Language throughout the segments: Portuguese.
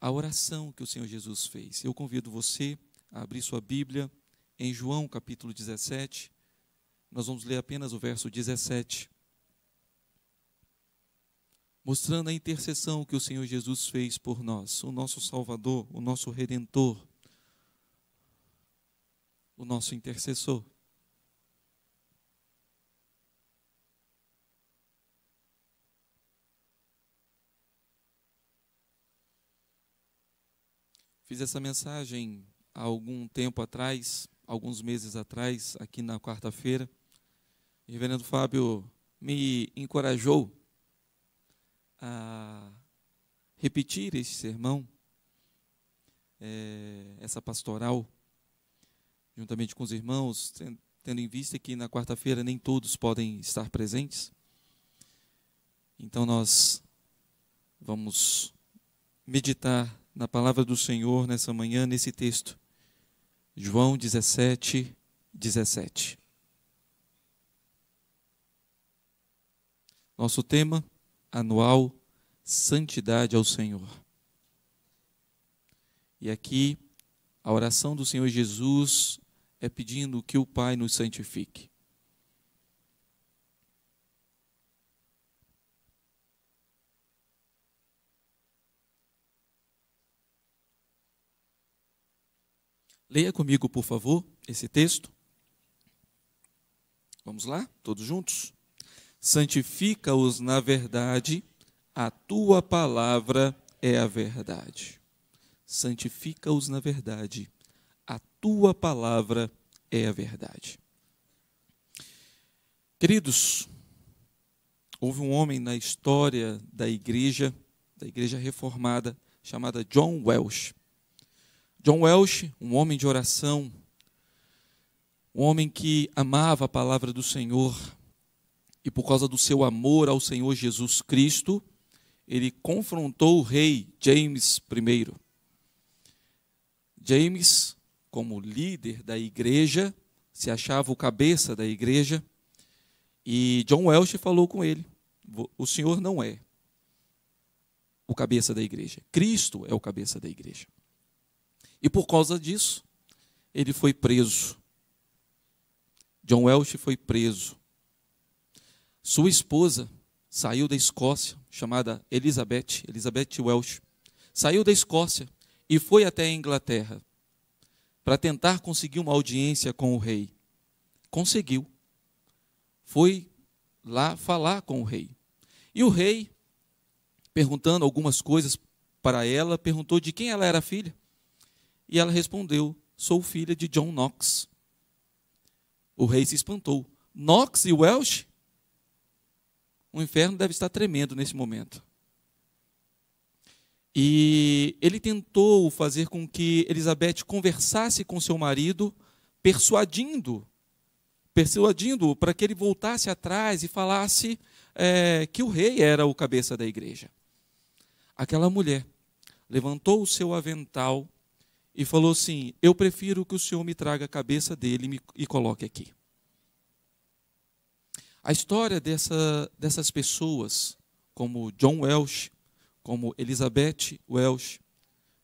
a oração que o Senhor Jesus fez. Eu convido você a abrir sua Bíblia em João capítulo 17. Nós vamos ler apenas o verso 17, mostrando a intercessão que o Senhor Jesus fez por nós, o nosso Salvador, o nosso Redentor, o nosso intercessor. Fiz essa mensagem há algum tempo atrás, alguns meses atrás, aqui na quarta-feira. O reverendo Fábio me encorajou a repetir esse sermão, é, essa pastoral, juntamente com os irmãos, tendo em vista que na quarta-feira nem todos podem estar presentes. Então nós vamos meditar na palavra do Senhor nessa manhã, nesse texto. João 17, 17. Nosso tema anual: Santidade ao Senhor. E aqui, a oração do Senhor Jesus é pedindo que o Pai nos santifique. Leia comigo, por favor, esse texto. Vamos lá, todos juntos? Santifica-os na verdade, a tua palavra é a verdade. Santifica-os na verdade, a tua palavra é a verdade. Queridos, houve um homem na história da igreja, da igreja reformada, chamada John Welsh. John Welsh, um homem de oração, um homem que amava a palavra do Senhor e por causa do seu amor ao Senhor Jesus Cristo, ele confrontou o rei James I. James, como líder da igreja, se achava o cabeça da igreja, e John Welsh falou com ele: O senhor não é o cabeça da igreja, Cristo é o cabeça da igreja. E por causa disso, ele foi preso. John Welsh foi preso. Sua esposa saiu da Escócia, chamada Elizabeth, Elizabeth Welsh, saiu da Escócia e foi até a Inglaterra para tentar conseguir uma audiência com o rei. Conseguiu. Foi lá falar com o rei. E o rei, perguntando algumas coisas para ela, perguntou de quem ela era filha. E ela respondeu: Sou filha de John Knox. O rei se espantou. Knox e Welsh? O inferno deve estar tremendo nesse momento. E ele tentou fazer com que Elizabeth conversasse com seu marido, persuadindo, persuadindo-o para que ele voltasse atrás e falasse é, que o rei era o cabeça da igreja. Aquela mulher levantou o seu avental e falou assim: Eu prefiro que o senhor me traga a cabeça dele e coloque aqui. A história dessa, dessas pessoas, como John Welsh, como Elizabeth Welsh,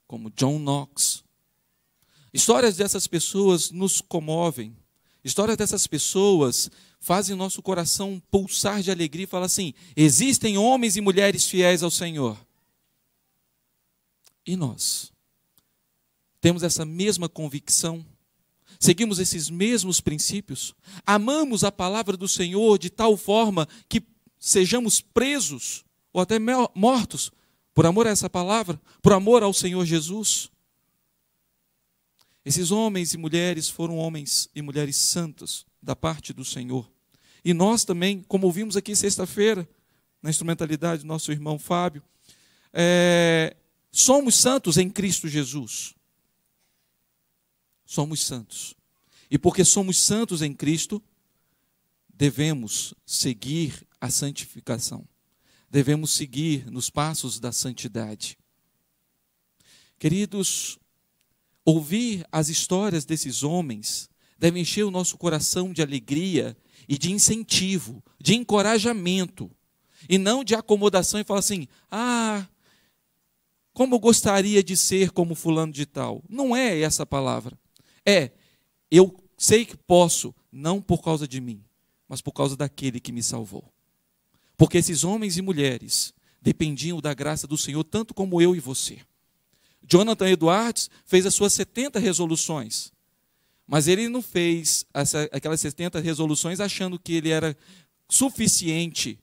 como John Knox, histórias dessas pessoas nos comovem, histórias dessas pessoas fazem nosso coração pulsar de alegria e falar assim: existem homens e mulheres fiéis ao Senhor. E nós? Temos essa mesma convicção? Seguimos esses mesmos princípios? Amamos a palavra do Senhor de tal forma que sejamos presos ou até mortos por amor a essa palavra, por amor ao Senhor Jesus? Esses homens e mulheres foram homens e mulheres santos da parte do Senhor. E nós também, como ouvimos aqui sexta-feira, na instrumentalidade do nosso irmão Fábio, é, somos santos em Cristo Jesus somos santos. E porque somos santos em Cristo, devemos seguir a santificação. Devemos seguir nos passos da santidade. Queridos, ouvir as histórias desses homens deve encher o nosso coração de alegria e de incentivo, de encorajamento, e não de acomodação e falar assim: ah, como gostaria de ser como Fulano de Tal. Não é essa palavra é: eu sei que posso, não por causa de mim, mas por causa daquele que me salvou. Porque esses homens e mulheres dependiam da graça do Senhor, tanto como eu e você. Jonathan Edwards fez as suas 70 resoluções, mas ele não fez essa, aquelas 70 resoluções achando que ele era suficiente,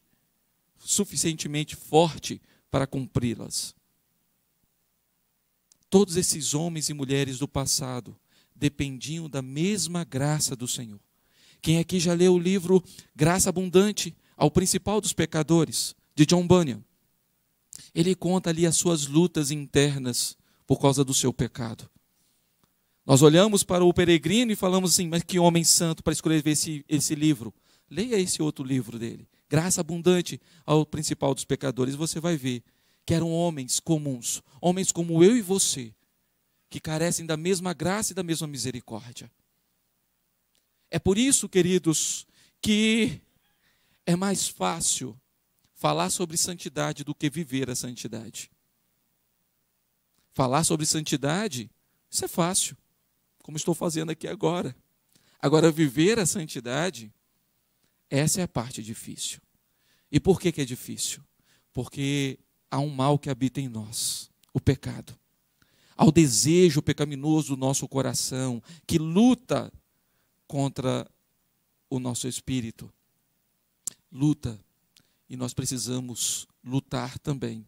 suficientemente forte para cumpri-las. Todos esses homens e mulheres do passado dependiam da mesma graça do Senhor. Quem aqui já leu o livro Graça Abundante ao Principal dos Pecadores, de John Bunyan? Ele conta ali as suas lutas internas por causa do seu pecado. Nós olhamos para o peregrino e falamos assim: mas que homem santo para escrever esse, esse livro. Leia esse outro livro dele, Graça Abundante ao Principal dos Pecadores. Você vai ver que eram homens comuns, homens como eu e você, que carecem da mesma graça e da mesma misericórdia. É por isso, queridos, que é mais fácil falar sobre santidade do que viver a santidade. Falar sobre santidade, isso é fácil, como estou fazendo aqui agora. Agora, viver a santidade, essa é a parte difícil. E por que, é difícil? Porque há um mal que habita em nós, o pecado ao desejo pecaminoso do nosso coração, que luta contra o nosso espírito. Luta, e nós precisamos lutar também,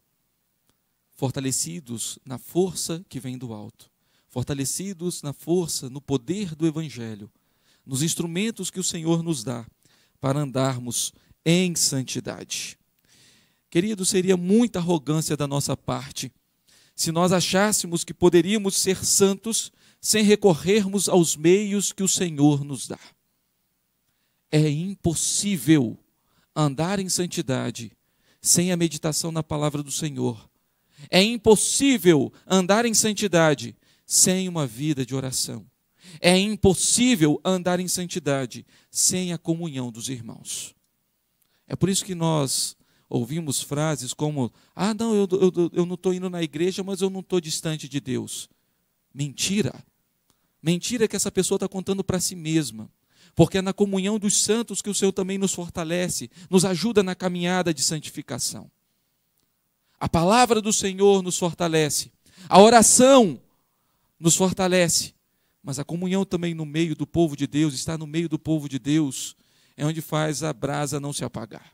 fortalecidos na força que vem do alto, fortalecidos na força, no poder do Evangelho, nos instrumentos que o Senhor nos dá para andarmos em santidade. Querido, seria muita arrogância da nossa parte se nós achássemos que poderíamos ser santos sem recorrermos aos meios que o Senhor nos dá, é impossível andar em santidade sem a meditação na palavra do Senhor. É impossível andar em santidade sem uma vida de oração. É impossível andar em santidade sem a comunhão dos irmãos. É por isso que nós ouvimos frases como: ah, não, eu, eu, eu não estou indo na igreja, mas eu não estou distante de Deus. Mentira. Mentira é que essa pessoa está contando para si mesma. Porque é na comunhão dos santos que o Senhor também nos fortalece, nos ajuda na caminhada de santificação. A palavra do Senhor nos fortalece, a oração nos fortalece, mas a comunhão também no meio do povo de Deus, está no meio do povo de Deus, é onde faz a brasa não se apagar.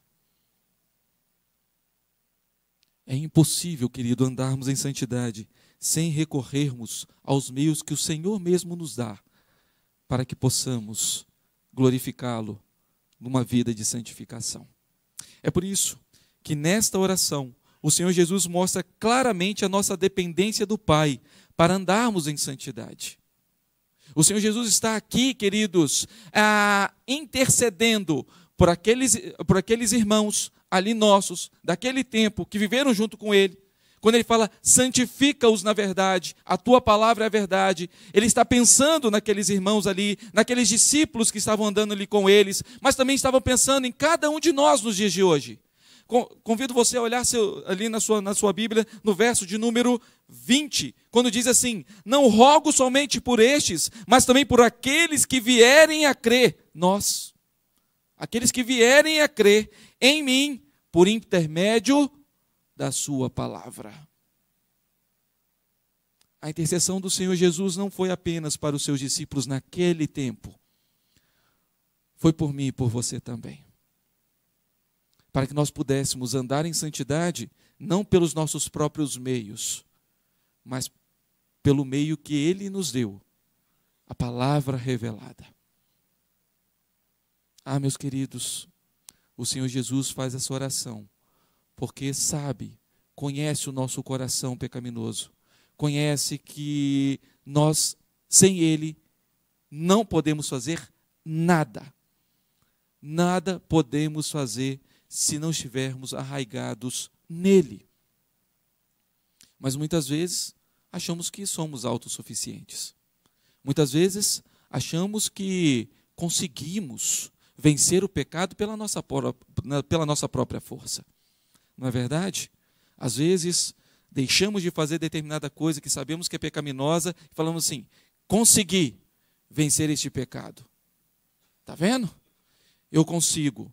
É impossível, querido, andarmos em santidade sem recorrermos aos meios que o Senhor mesmo nos dá para que possamos glorificá-lo numa vida de santificação. É por isso que nesta oração o Senhor Jesus mostra claramente a nossa dependência do Pai para andarmos em santidade. O Senhor Jesus está aqui, queridos, ah, intercedendo por aqueles, por aqueles irmãos, ali nossos, daquele tempo, que viveram junto com ele, quando ele fala, santifica-os na verdade, a tua palavra é a verdade, ele está pensando naqueles irmãos ali, naqueles discípulos que estavam andando ali com eles, mas também estavam pensando em cada um de nós nos dias de hoje. Convido você a olhar seu, ali na sua, na sua Bíblia, no verso de número 20, quando diz assim: Não rogo somente por estes, mas também por aqueles que vierem a crer, nós. Aqueles que vierem a crer em mim por intermédio da Sua palavra. A intercessão do Senhor Jesus não foi apenas para os seus discípulos naquele tempo, foi por mim e por você também. Para que nós pudéssemos andar em santidade, não pelos nossos próprios meios, mas pelo meio que Ele nos deu a palavra revelada. Ah, meus queridos, o Senhor Jesus faz essa oração, porque sabe, conhece o nosso coração pecaminoso, conhece que nós, sem Ele, não podemos fazer nada. Nada podemos fazer se não estivermos arraigados nele. Mas muitas vezes achamos que somos autossuficientes. Muitas vezes achamos que conseguimos vencer o pecado pela nossa, pela nossa própria força. Não é verdade? Às vezes, deixamos de fazer determinada coisa que sabemos que é pecaminosa e falamos assim: consegui vencer este pecado. Está vendo? Eu consigo.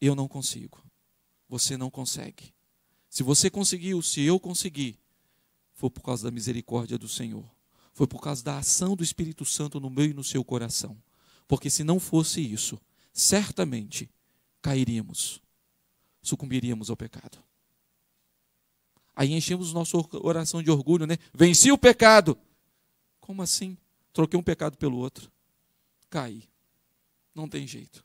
Eu não consigo. Você não consegue. Se você conseguiu, se eu consegui, foi por causa da misericórdia do Senhor. Foi por causa da ação do Espírito Santo no meu e no seu coração. Porque se não fosse isso, certamente cairíamos, sucumbiríamos ao pecado. Aí enchemos nossa oração de orgulho, né? Venci o pecado. Como assim? Troquei um pecado pelo outro. Caí. Não tem jeito.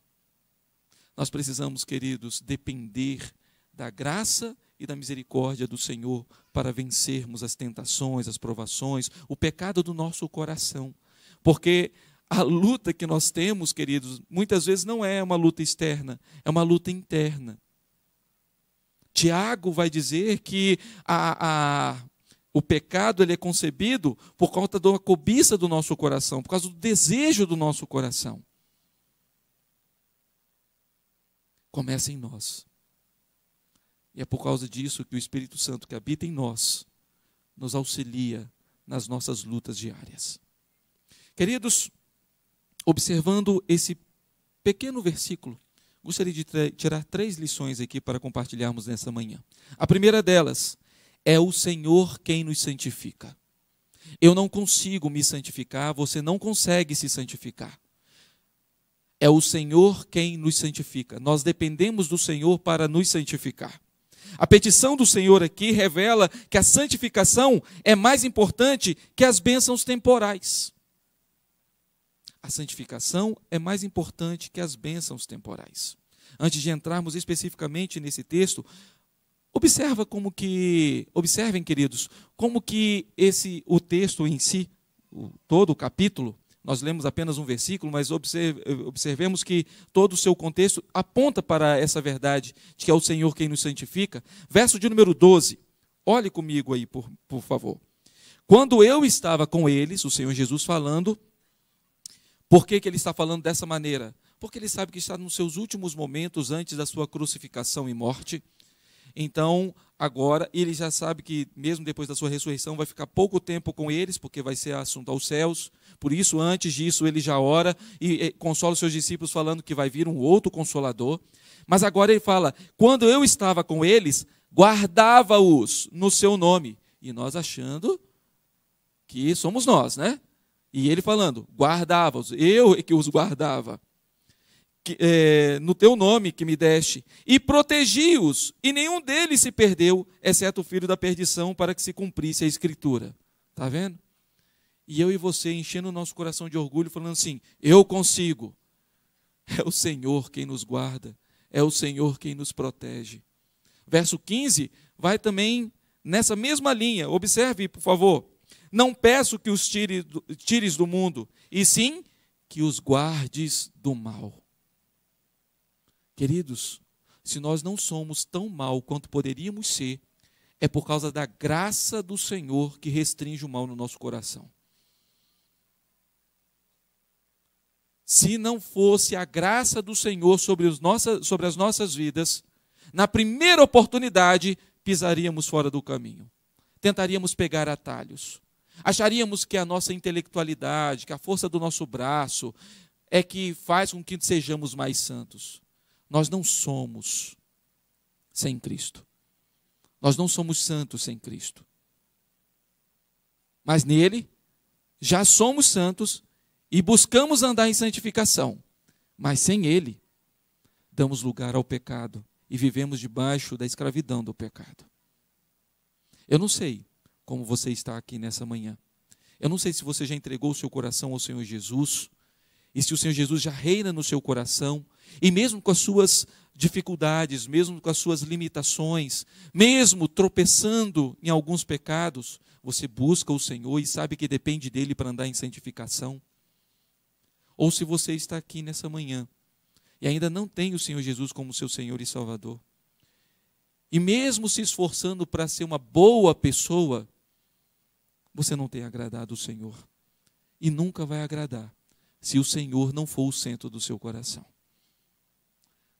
Nós precisamos, queridos, depender da graça e da misericórdia do Senhor para vencermos as tentações, as provações, o pecado do nosso coração. Porque a luta que nós temos, queridos, muitas vezes não é uma luta externa, é uma luta interna. Tiago vai dizer que a, a, o pecado ele é concebido por conta da cobiça do nosso coração, por causa do desejo do nosso coração. Começa em nós. E é por causa disso que o Espírito Santo que habita em nós nos auxilia nas nossas lutas diárias. Queridos, observando esse pequeno versículo, gostaria de tirar três lições aqui para compartilharmos nessa manhã. A primeira delas é o Senhor quem nos santifica. Eu não consigo me santificar, você não consegue se santificar. É o Senhor quem nos santifica. Nós dependemos do Senhor para nos santificar. A petição do Senhor aqui revela que a santificação é mais importante que as bênçãos temporais. A santificação é mais importante que as bênçãos temporais. Antes de entrarmos especificamente nesse texto, observa como que, observem, queridos, como que esse o texto em si, o, todo o capítulo, nós lemos apenas um versículo, mas observe, observemos que todo o seu contexto aponta para essa verdade de que é o Senhor quem nos santifica. Verso de número 12. Olhe comigo aí, por, por favor. Quando eu estava com eles, o Senhor Jesus falando, por que, que ele está falando dessa maneira? Porque ele sabe que está nos seus últimos momentos antes da sua crucificação e morte. Então, agora, ele já sabe que, mesmo depois da sua ressurreição, vai ficar pouco tempo com eles, porque vai ser assunto aos céus. Por isso, antes disso, ele já ora e consola os seus discípulos, falando que vai vir um outro consolador. Mas agora ele fala: quando eu estava com eles, guardava-os no seu nome. E nós achando que somos nós, né? E ele falando, guardava-os, eu é que os guardava, que, é, no teu nome que me deste, e protegi-os, e nenhum deles se perdeu, exceto o filho da perdição, para que se cumprisse a escritura. Está vendo? E eu e você enchendo o nosso coração de orgulho, falando assim: eu consigo. É o Senhor quem nos guarda, é o Senhor quem nos protege. Verso 15 vai também nessa mesma linha. Observe, por favor. Não peço que os tire, tires do mundo, e sim que os guardes do mal. Queridos, se nós não somos tão mal quanto poderíamos ser, é por causa da graça do Senhor que restringe o mal no nosso coração. Se não fosse a graça do Senhor sobre, nossa, sobre as nossas vidas, na primeira oportunidade pisaríamos fora do caminho, tentaríamos pegar atalhos. Acharíamos que a nossa intelectualidade, que a força do nosso braço, é que faz com que sejamos mais santos. Nós não somos sem Cristo. Nós não somos santos sem Cristo. Mas nele já somos santos e buscamos andar em santificação. Mas sem ele, damos lugar ao pecado e vivemos debaixo da escravidão do pecado. Eu não sei como você está aqui nessa manhã. Eu não sei se você já entregou o seu coração ao Senhor Jesus, e se o Senhor Jesus já reina no seu coração, e mesmo com as suas dificuldades, mesmo com as suas limitações, mesmo tropeçando em alguns pecados, você busca o Senhor e sabe que depende dele para andar em santificação. Ou se você está aqui nessa manhã e ainda não tem o Senhor Jesus como seu Senhor e Salvador, e mesmo se esforçando para ser uma boa pessoa, você não tem agradado o Senhor. E nunca vai agradar se o Senhor não for o centro do seu coração.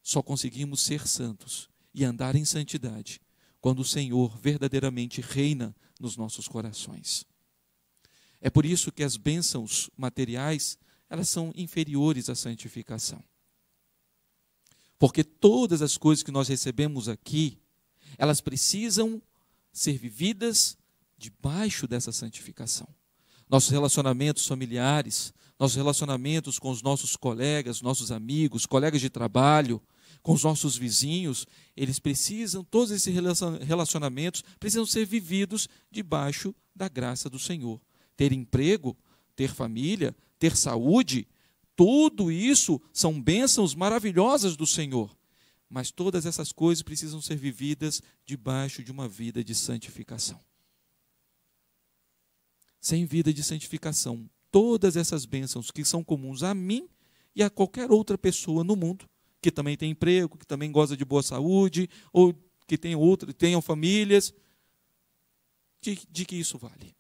Só conseguimos ser santos e andar em santidade quando o Senhor verdadeiramente reina nos nossos corações. É por isso que as bênçãos materiais, elas são inferiores à santificação. Porque todas as coisas que nós recebemos aqui, elas precisam ser vividas debaixo dessa santificação. Nossos relacionamentos familiares, nossos relacionamentos com os nossos colegas, nossos amigos, colegas de trabalho, com os nossos vizinhos, eles precisam, todos esses relacionamentos precisam ser vividos debaixo da graça do Senhor. Ter emprego, ter família, ter saúde, tudo isso são bênçãos maravilhosas do Senhor. Mas todas essas coisas precisam ser vividas debaixo de uma vida de santificação sem vida de santificação, todas essas bênçãos que são comuns a mim e a qualquer outra pessoa no mundo, que também tem emprego, que também goza de boa saúde, ou que tem outra, tenham famílias, de, de que isso vale?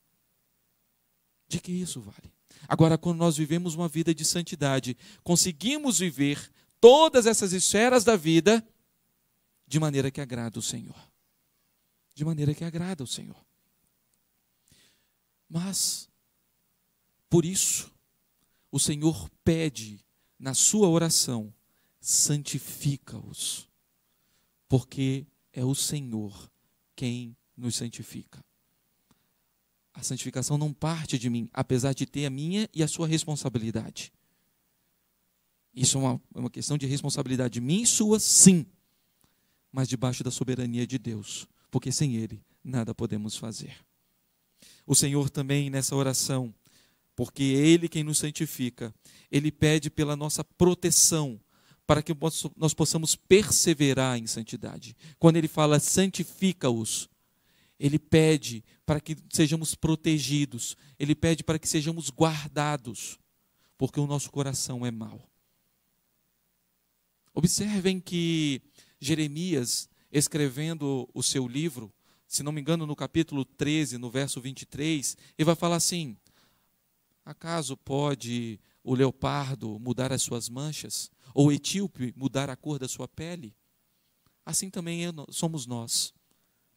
De que isso vale? Agora, quando nós vivemos uma vida de santidade, conseguimos viver todas essas esferas da vida de maneira que agrada o Senhor. De maneira que agrada o Senhor. Mas, por isso, o Senhor pede na sua oração: santifica-os, porque é o Senhor quem nos santifica. A santificação não parte de mim, apesar de ter a minha e a sua responsabilidade. Isso é uma, é uma questão de responsabilidade minha e sua, sim, mas debaixo da soberania de Deus, porque sem Ele nada podemos fazer o Senhor também nessa oração, porque Ele quem nos santifica, Ele pede pela nossa proteção, para que nós possamos perseverar em santidade. Quando Ele fala santifica-os, Ele pede para que sejamos protegidos, Ele pede para que sejamos guardados, porque o nosso coração é mau. Observem que Jeremias, escrevendo o seu livro, se não me engano, no capítulo 13, no verso 23, ele vai falar assim: Acaso pode o leopardo mudar as suas manchas? Ou o etíope mudar a cor da sua pele? Assim também somos nós,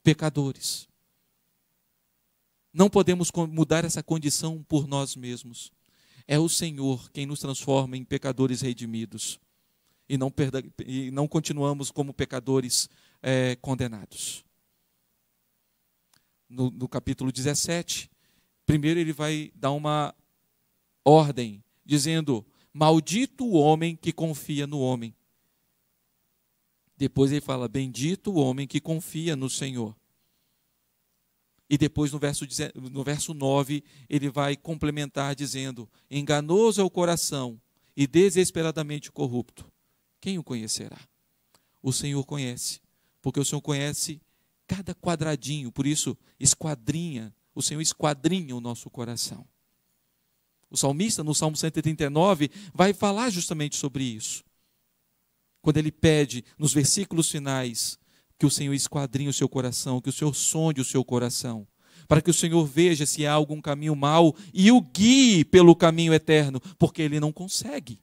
pecadores. Não podemos mudar essa condição por nós mesmos. É o Senhor quem nos transforma em pecadores redimidos e não, perda, e não continuamos como pecadores é, condenados no, no capítulo 17, primeiro ele vai dar uma ordem, dizendo: Maldito o homem que confia no homem. Depois ele fala: Bendito o homem que confia no Senhor. E depois, no verso, no verso 9, ele vai complementar dizendo: Enganoso é o coração e desesperadamente corrupto. Quem o conhecerá? O Senhor conhece, porque o Senhor conhece cada quadradinho, por isso esquadrinha, o Senhor esquadrinha o nosso coração. O salmista, no Salmo 139, vai falar justamente sobre isso. Quando ele pede, nos versículos finais, que o Senhor esquadrinhe o seu coração, que o Senhor sonde o seu coração, para que o Senhor veja se há algum caminho mau e o guie pelo caminho eterno, porque ele não consegue.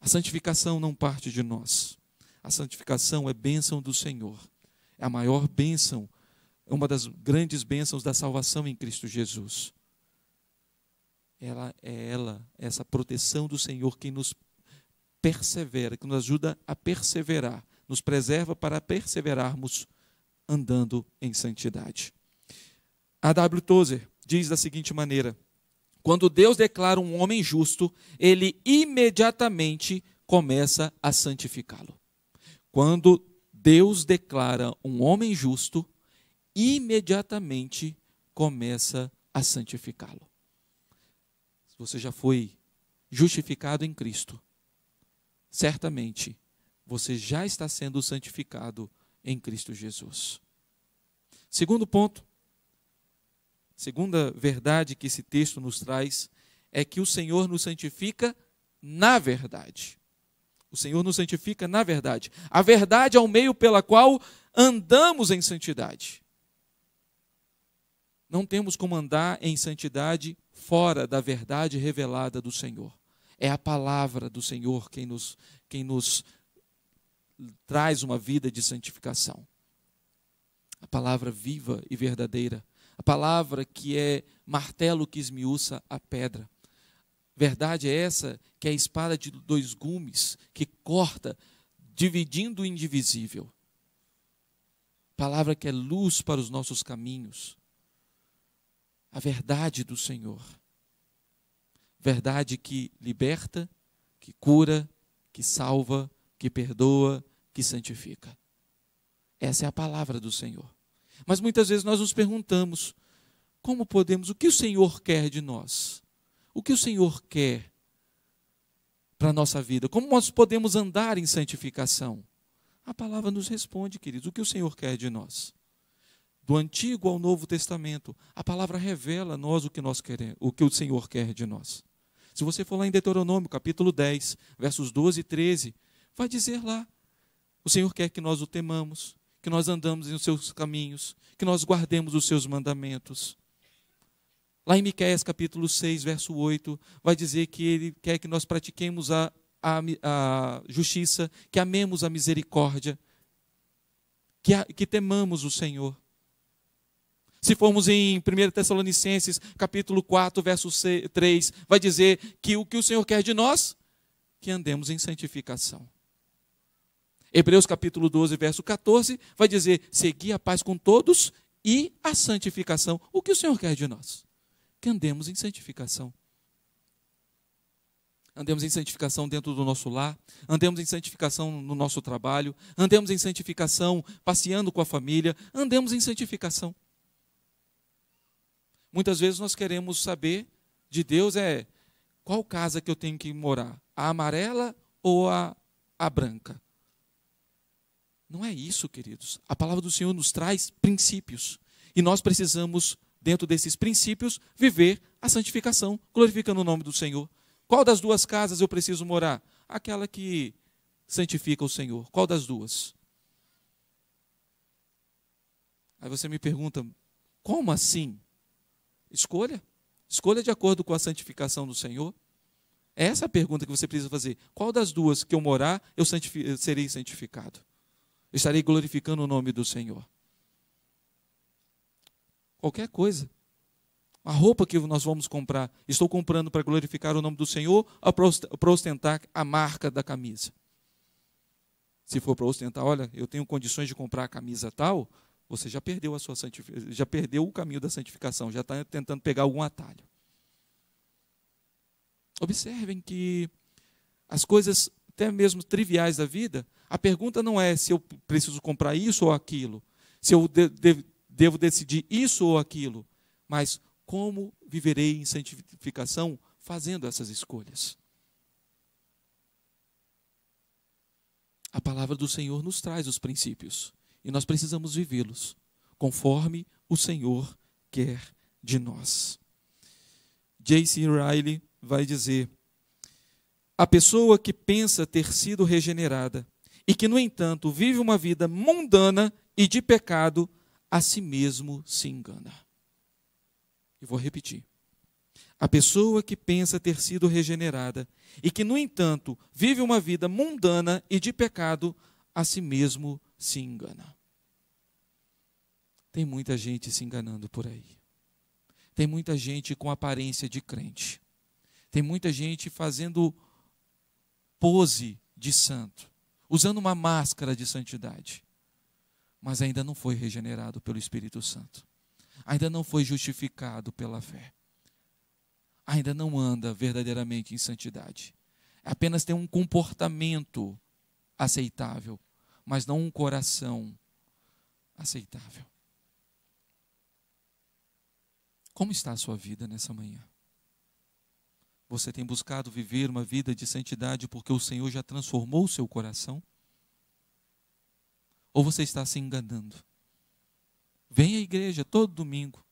A santificação não parte de nós. A santificação é bênção do Senhor. É a maior bênção, é uma das grandes bênçãos da salvação em Cristo Jesus. Ela é ela, essa proteção do Senhor que nos persevera, que nos ajuda a perseverar, nos preserva para perseverarmos andando em santidade. A W. Tozer diz da seguinte maneira: quando Deus declara um homem justo, ele imediatamente começa a santificá-lo. Quando Deus declara um homem justo, imediatamente começa a santificá-lo. Você já foi justificado em Cristo. Certamente, você já está sendo santificado em Cristo Jesus. Segundo ponto, segunda verdade que esse texto nos traz é que o Senhor nos santifica na verdade. O Senhor nos santifica na verdade. A verdade é o meio pela qual andamos em santidade. Não temos como andar em santidade fora da verdade revelada do Senhor. É a palavra do Senhor quem nos, quem nos traz uma vida de santificação. A palavra viva e verdadeira. A palavra que é martelo que esmiuça a pedra. Verdade é essa que é a espada de dois gumes que corta, dividindo o indivisível. Palavra que é luz para os nossos caminhos. A verdade do Senhor. Verdade que liberta, que cura, que salva, que perdoa, que santifica. Essa é a palavra do Senhor. Mas muitas vezes nós nos perguntamos: como podemos, o que o Senhor quer de nós? O que o Senhor quer para a nossa vida? Como nós podemos andar em santificação? A palavra nos responde, queridos, o que o Senhor quer de nós. Do Antigo ao Novo Testamento, a palavra revela a nós o que nós queremos, o que o Senhor quer de nós. Se você for lá em Deuteronômio, capítulo 10, versos 12 e 13, vai dizer lá: o Senhor quer que nós o temamos, que nós andamos em seus caminhos, que nós guardemos os seus mandamentos. Lá em Miqueias capítulo 6, verso 8, vai dizer que ele quer que nós pratiquemos a, a, a justiça, que amemos a misericórdia, que, a, que temamos o Senhor. Se formos em 1 Tessalonicenses capítulo 4, verso 3, vai dizer que o que o Senhor quer de nós? Que andemos em santificação. Hebreus capítulo 12, verso 14, vai dizer: seguir a paz com todos e a santificação. O que o Senhor quer de nós? que andemos em santificação. Andemos em santificação dentro do nosso lar, andemos em santificação no nosso trabalho, andemos em santificação passeando com a família, andemos em santificação. Muitas vezes nós queremos saber de Deus é qual casa que eu tenho que morar, a amarela ou a, a branca. Não é isso, queridos. A palavra do Senhor nos traz princípios e nós precisamos dentro desses princípios, viver a santificação, glorificando o nome do Senhor. Qual das duas casas eu preciso morar? Aquela que santifica o Senhor. Qual das duas? Aí você me pergunta, como assim? Escolha. Escolha de acordo com a santificação do Senhor. É essa é a pergunta que você precisa fazer. Qual das duas que eu morar, eu, santific... eu serei santificado? Eu estarei glorificando o nome do Senhor. Qualquer coisa. A roupa que nós vamos comprar, estou comprando para glorificar o nome do Senhor ou para ostentar a marca da camisa? Se for para ostentar, olha, eu tenho condições de comprar a camisa tal, você já perdeu a sua santificação, já perdeu o caminho da santificação, já está tentando pegar algum atalho. Observem que as coisas, até mesmo triviais da vida, a pergunta não é se eu preciso comprar isso ou aquilo, se eu de, de, devo decidir isso ou aquilo, mas como viverei em santificação fazendo essas escolhas? A palavra do Senhor nos traz os princípios e nós precisamos vivê-los conforme o Senhor quer de nós. J.C. Riley vai dizer: A pessoa que pensa ter sido regenerada e que, no entanto, vive uma vida mundana e de pecado, a si mesmo se engana. E vou repetir. A pessoa que pensa ter sido regenerada e que, no entanto, vive uma vida mundana e de pecado, a si mesmo se engana. Tem muita gente se enganando por aí. Tem muita gente com aparência de crente. Tem muita gente fazendo pose de santo, usando uma máscara de santidade mas ainda não foi regenerado pelo Espírito Santo, ainda não foi justificado pela fé, ainda não anda verdadeiramente em santidade, é apenas tem um comportamento aceitável, mas não um coração aceitável. Como está a sua vida nessa manhã? Você tem buscado viver uma vida de santidade porque o Senhor já transformou o seu coração? Ou você está se enganando? Vem à igreja todo domingo.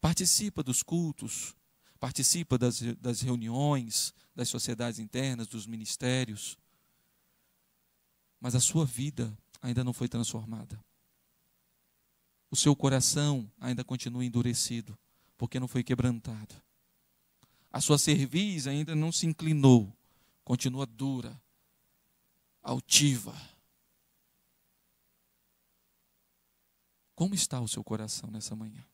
Participa dos cultos, participa das, das reuniões, das sociedades internas, dos ministérios. Mas a sua vida ainda não foi transformada. O seu coração ainda continua endurecido, porque não foi quebrantado. A sua cerviz ainda não se inclinou, continua dura, altiva Como está o seu coração nessa manhã?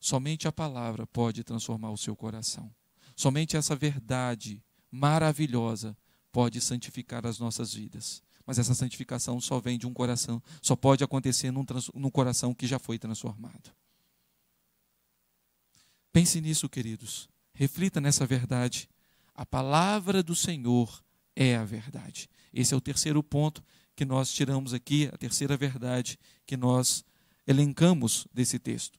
Somente a palavra pode transformar o seu coração. Somente essa verdade maravilhosa pode santificar as nossas vidas. Mas essa santificação só vem de um coração, só pode acontecer num, num coração que já foi transformado. Pense nisso, queridos. Reflita nessa verdade. A palavra do Senhor é a verdade. Esse é o terceiro ponto que nós tiramos aqui, a terceira verdade que nós elencamos desse texto.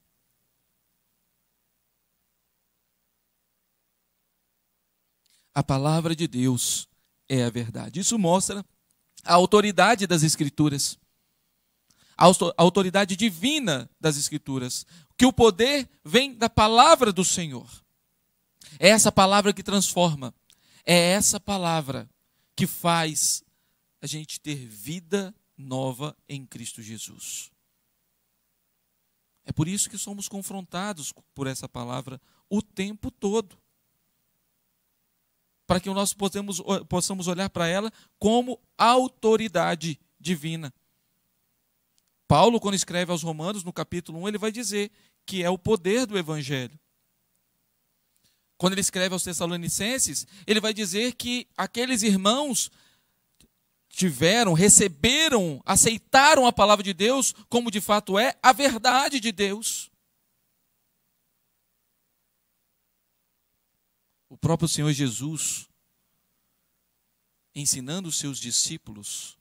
A palavra de Deus é a verdade. Isso mostra a autoridade das Escrituras, a autoridade divina das Escrituras, que o poder vem da palavra do Senhor. É essa palavra que transforma, é essa palavra que faz a gente ter vida nova em Cristo Jesus. É por isso que somos confrontados por essa palavra o tempo todo. Para que nós possamos, possamos olhar para ela como autoridade divina. Paulo, quando escreve aos Romanos, no capítulo 1, ele vai dizer que é o poder do Evangelho. Quando ele escreve aos Tessalonicenses, ele vai dizer que aqueles irmãos tiveram, receberam, aceitaram a palavra de Deus como de fato é a verdade de Deus. O próprio Senhor Jesus, ensinando os seus discípulos,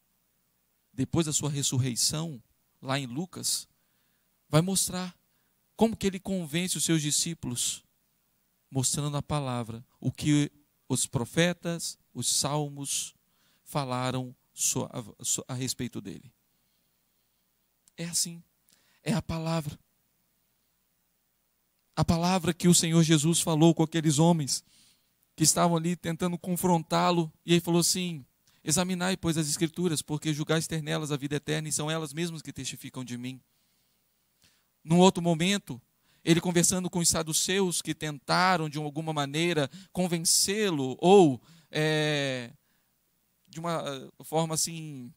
depois da sua ressurreição, lá em Lucas, vai mostrar como que ele convence os seus discípulos, mostrando a palavra, o que os profetas, os salmos falaram a respeito dele. É assim. É a palavra. A palavra que o Senhor Jesus falou com aqueles homens que estavam ali tentando confrontá-lo, e ele falou assim: Examinai, pois, as Escrituras, porque julgais ter nelas a vida eterna, e são elas mesmas que testificam de mim. Num outro momento, ele conversando com os saduceus que tentaram, de alguma maneira, convencê-lo ou é, de uma eh, forma assim,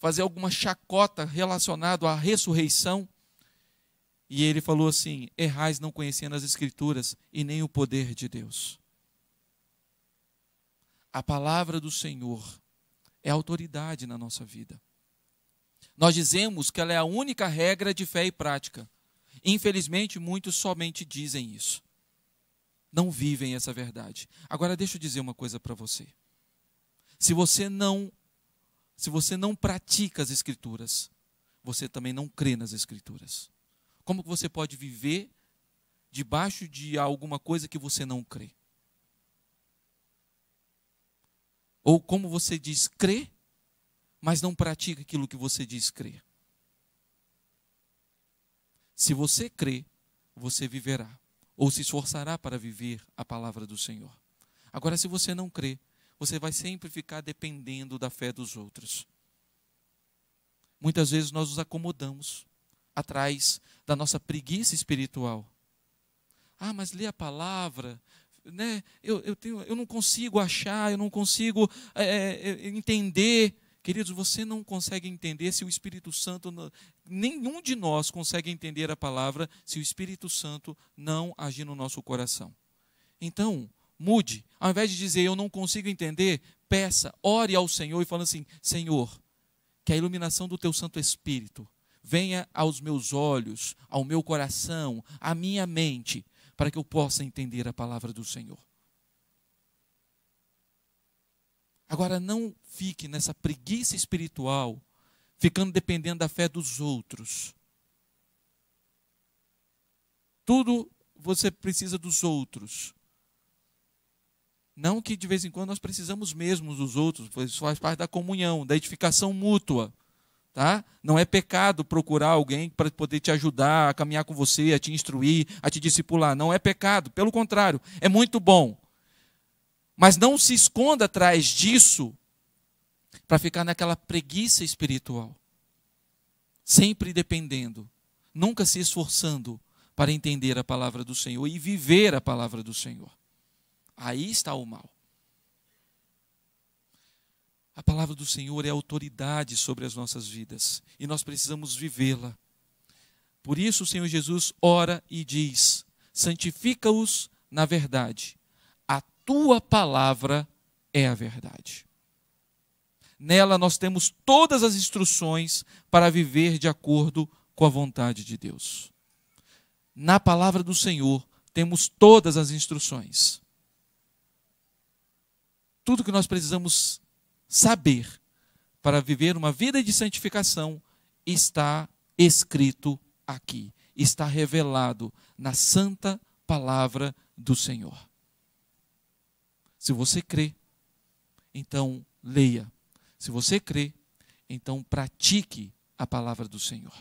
fazer alguma chacota relacionado à ressurreição. E ele falou assim: Errais não conhecendo as Escrituras e nem o poder de Deus. A palavra do Senhor é autoridade na nossa vida. Nós dizemos que ela é a única regra de fé e prática. Infelizmente, muitos somente dizem isso. Não vivem essa verdade. Agora, deixa eu dizer uma coisa para você. Se você não se você não pratica as escrituras, você também não crê nas escrituras. Como que você pode viver debaixo de alguma coisa que você não crê? Ou como você diz crer, mas não pratica aquilo que você diz crer? Se você crê, você viverá, ou se esforçará para viver a palavra do Senhor. Agora, se você não crer você vai sempre ficar dependendo da fé dos outros. Muitas vezes nós nos acomodamos atrás da nossa preguiça espiritual. Ah, mas lê a palavra, né? eu, eu, tenho, eu não consigo achar, eu não consigo é, é, é, entender. Queridos, você não consegue entender se o Espírito Santo, não, nenhum de nós consegue entender a palavra se o Espírito Santo não agir no nosso coração. Então, mude. Ao invés de dizer eu não consigo entender, peça, ore ao Senhor e fala assim: Senhor, que a iluminação do teu Santo Espírito venha aos meus olhos, ao meu coração, à minha mente, para que eu possa entender a palavra do Senhor. Agora, não fique nessa preguiça espiritual, ficando dependendo da fé dos outros. Tudo você precisa dos outros. Não que de vez em quando nós precisamos mesmo dos outros, isso faz parte da comunhão, da edificação mútua. Tá? Não é pecado procurar alguém para poder te ajudar a caminhar com você, a te instruir, a te discipular. Não é pecado, pelo contrário, é muito bom. Mas não se esconda atrás disso para ficar naquela preguiça espiritual. Sempre dependendo, nunca se esforçando para entender a palavra do Senhor e viver a palavra do Senhor. Aí está o mal. A palavra do Senhor é autoridade sobre as nossas vidas e nós precisamos vivê-la. Por isso o Senhor Jesus ora e diz: santifica-os na verdade. A tua palavra é a verdade. Nela nós temos todas as instruções para viver de acordo com a vontade de Deus. Na palavra do Senhor temos todas as instruções tudo que nós precisamos saber para viver uma vida de santificação está escrito aqui, está revelado na santa palavra do Senhor. Se você crê, então leia. Se você crê, então pratique a palavra do Senhor.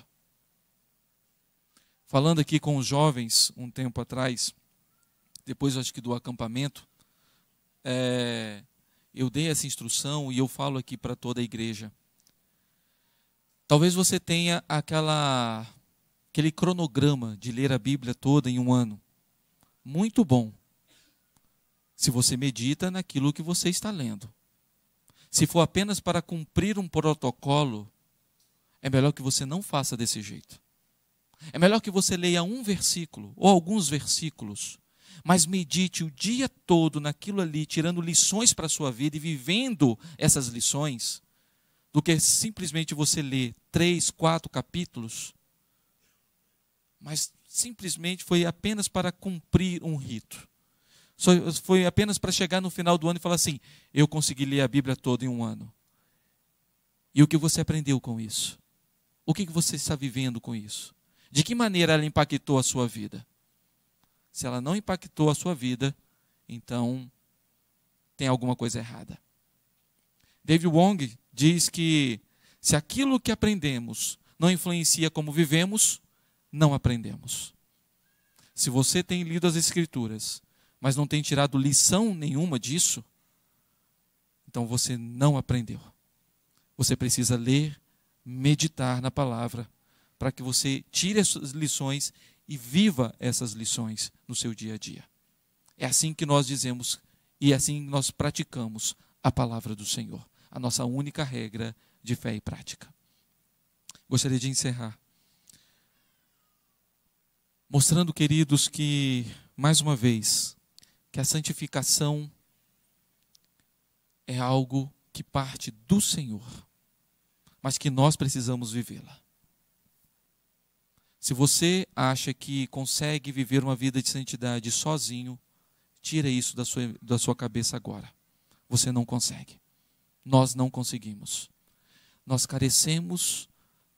Falando aqui com os jovens um tempo atrás, depois acho que do acampamento, é, eu dei essa instrução e eu falo aqui para toda a igreja. Talvez você tenha aquela aquele cronograma de ler a Bíblia toda em um ano. Muito bom. Se você medita naquilo que você está lendo. Se for apenas para cumprir um protocolo, é melhor que você não faça desse jeito. É melhor que você leia um versículo ou alguns versículos mas medite o dia todo naquilo ali, tirando lições para a sua vida e vivendo essas lições, do que simplesmente você ler três, quatro capítulos, mas simplesmente foi apenas para cumprir um rito. foi apenas para chegar no final do ano e falar assim: eu consegui ler a Bíblia toda em um ano. E o que você aprendeu com isso? O que você está vivendo com isso? De que maneira ela impactou a sua vida? se ela não impactou a sua vida, então tem alguma coisa errada. David Wong diz que se aquilo que aprendemos não influencia como vivemos, não aprendemos. Se você tem lido as Escrituras, mas não tem tirado lição nenhuma disso, então você não aprendeu. Você precisa ler, meditar na palavra, para que você tire as suas lições e viva essas lições no seu dia a dia. É assim que nós dizemos e é assim nós praticamos a palavra do Senhor, a nossa única regra de fé e prática. Gostaria de encerrar mostrando, queridos, que mais uma vez que a santificação é algo que parte do Senhor, mas que nós precisamos vivê-la. Se você acha que consegue viver uma vida de santidade sozinho, tira isso da sua, da sua cabeça agora. Você não consegue. Nós não conseguimos. Nós carecemos,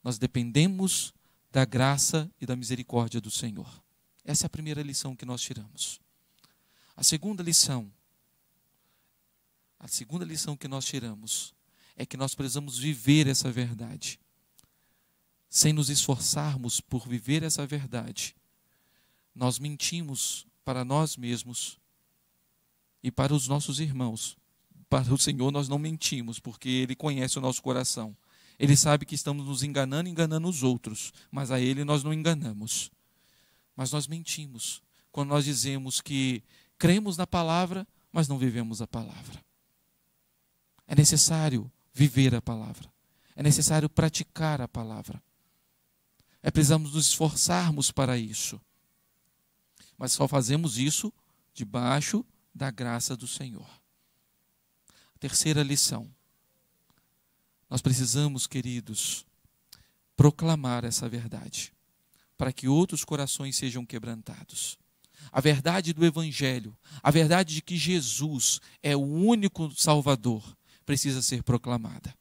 nós dependemos da graça e da misericórdia do Senhor. Essa é a primeira lição que nós tiramos. A segunda lição, a segunda lição que nós tiramos é que nós precisamos viver essa verdade sem nos esforçarmos por viver essa verdade, nós mentimos para nós mesmos e para os nossos irmãos. Para o Senhor nós não mentimos, porque Ele conhece o nosso coração. Ele sabe que estamos nos enganando e enganando os outros, mas a Ele nós não enganamos. Mas nós mentimos quando nós dizemos que cremos na palavra, mas não vivemos a palavra. É necessário viver a palavra. É necessário praticar a palavra. É precisamos nos esforçarmos para isso. Mas só fazemos isso debaixo da graça do Senhor. A terceira lição. Nós precisamos, queridos, proclamar essa verdade, para que outros corações sejam quebrantados. A verdade do Evangelho, a verdade de que Jesus é o único Salvador, precisa ser proclamada.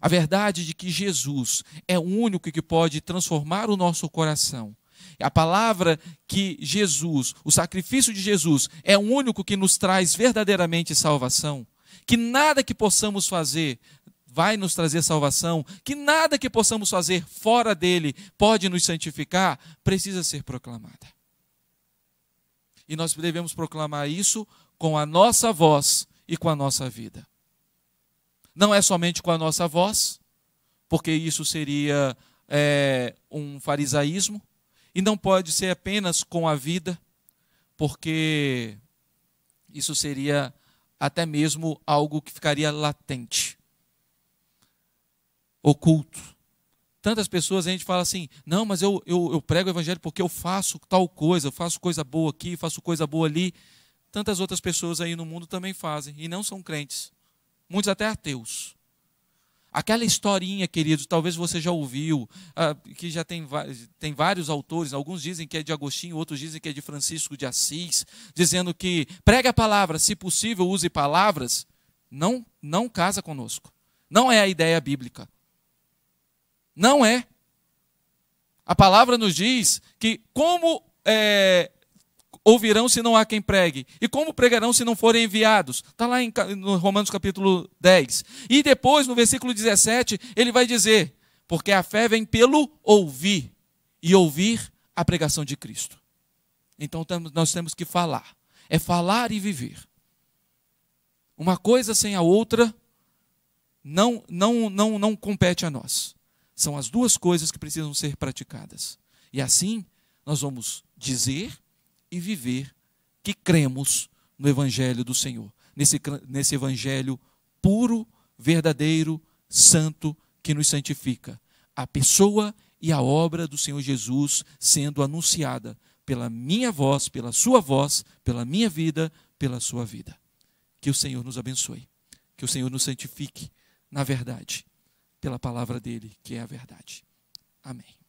A verdade de que Jesus é o único que pode transformar o nosso coração. A palavra que Jesus, o sacrifício de Jesus, é o único que nos traz verdadeiramente salvação. Que nada que possamos fazer vai nos trazer salvação, que nada que possamos fazer fora dele pode nos santificar, precisa ser proclamada. E nós devemos proclamar isso com a nossa voz e com a nossa vida. Não é somente com a nossa voz, porque isso seria é, um farisaísmo, e não pode ser apenas com a vida, porque isso seria até mesmo algo que ficaria latente, oculto. Tantas pessoas a gente fala assim: não, mas eu, eu, eu prego o evangelho porque eu faço tal coisa, eu faço coisa boa aqui, faço coisa boa ali. Tantas outras pessoas aí no mundo também fazem e não são crentes muitos até ateus. Aquela historinha, queridos, talvez você já ouviu, ah, que já tem, tem vários autores, alguns dizem que é de Agostinho, outros dizem que é de Francisco de Assis, dizendo que prega a palavra, se possível, use palavras, não, não casa conosco. Não é a ideia bíblica. Não é. A palavra nos diz que como é, Ouvirão se não há quem pregue. E como pregarão se não forem enviados? Está lá em no Romanos capítulo 10. E depois, no versículo 17, ele vai dizer: Porque a fé vem pelo ouvir, e ouvir a pregação de Cristo. Então nós temos que falar. É falar e viver. Uma coisa sem a outra não, não, não, não compete a nós. São as duas coisas que precisam ser praticadas. E assim nós vamos dizer e viver que cremos no Evangelho do Senhor, nesse, nesse Evangelho puro, verdadeiro, santo, que nos santifica. A pessoa e a obra do Senhor Jesus sendo anunciada pela minha voz, pela sua voz, pela minha vida, pela sua vida. Que o Senhor nos abençoe, que o Senhor nos santifique na verdade, pela palavra dele, que é a verdade. Amém.